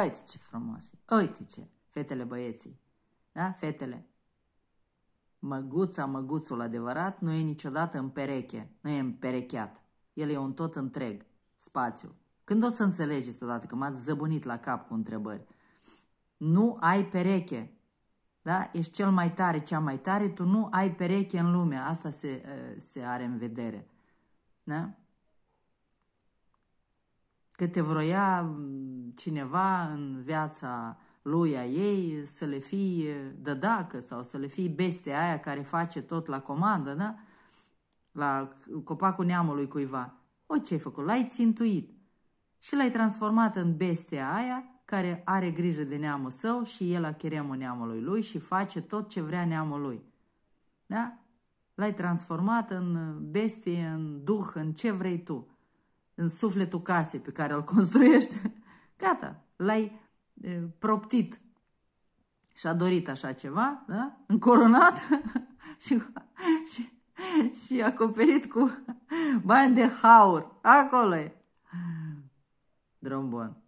Uite ce frumoase! Uite ce! Fetele băieții. Da? Fetele. Măguța, măguțul adevărat, nu e niciodată în pereche. Nu e împerecheat. El e un tot întreg. Spațiu. Când o să înțelegeți odată că m-ați zăbunit la cap cu întrebări? Nu ai pereche. Da? Ești cel mai tare, cea mai tare, tu nu ai pereche în lume. Asta se, uh, se are în vedere. Da? că te vroia mm, cineva în viața lui a ei să le fii dădacă sau să le fii bestea aia care face tot la comandă, da? La copacul neamului cuiva. O, ce-ai făcut? L-ai țintuit și l-ai transformat în bestea aia care are grijă de neamul său și el a cheremul neamului lui și face tot ce vrea neamul lui. Da? L-ai transformat în bestie, în duh, în ce vrei tu în sufletul casei pe care îl construiește, gata, l-ai proptit și a dorit așa ceva, da? încoronat și, și, și acoperit cu bani de haur. Acolo e. bun.